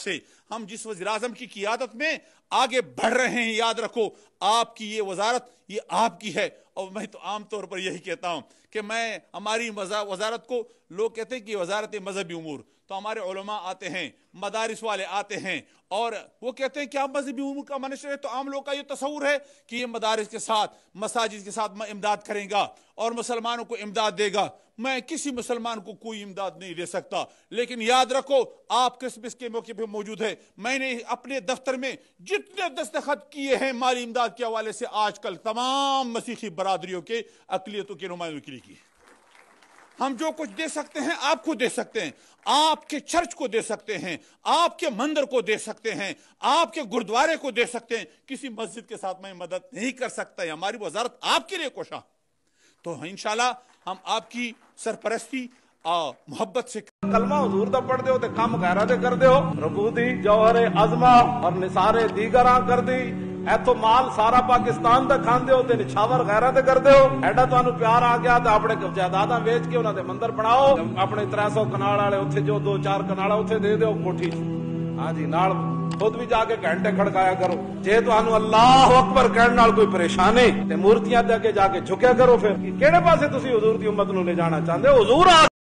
से हम जिस वजीर अजम की क्यादत में आगे बढ़ रहे हैं याद रखो आपकी ये वजारत ये आपकी है और मैं तो आमतौर पर यही कहता हूँ कि मैं हमारी वजारत को लोग कहते हैं कि वजारत मजहबी उमूर तो हमारे ओलमा आते हैं मदारस वाले आते हैं और वो कहते हैं कि आप मजहबी उमूर का मनुष्य है तो आम लोग का ये तस्वूर है कि ये मदारस के साथ मसाजिद के साथ इमदाद करेगा और मुसलमानों को इमदाद देगा मैं किसी मुसलमान को कोई इमदाद नहीं दे सकता लेकिन याद रखो आप क्रिसमस के मौके पर मौजूद है मैंने अपने दफ्तर में जितने दस्तखत किए हैं माली इमदाद के हवाले से आजकल तमाम मसीही बरदरीों के अकलीतों की नुमाइंदगी की हम जो कुछ दे सकते हैं आपको दे सकते हैं आपके चर्च को दे सकते हैं आपके मंदिर को दे सकते हैं आपके गुरुद्वारे को दे सकते हैं किसी मस्जिद के साथ में मदद नहीं कर सकता है हमारी वजारत आपके लिए कोशा तो इनशाला हम आपकी सरपरस्ती मोहब्बत से कलमा हजूर तो पढ़ते हो तो कम गैरा दे करते हो रबू दी जौहरे अजमा और निसारे दीगर कर दी एथो माल सारा पाकिस्तान तक खाते हो निछावर गैर से करते हो एडा तुम प्यार आ गया तो अपने जायदाद वेच के उन्होंने मंदिर बनाओ अपने त्रै सौ कनाल आले उ जो दो चार कनाल उ दे दो कोठी हाँ जी न खुद भी जाके घंटे खड़काया करो जे तुम अल्लाह अकबर कहने कोई परेशानी मूर्तियां जाके झुकया करो फिर किसी हजूर की उम्मत न ले जाना चाहते हो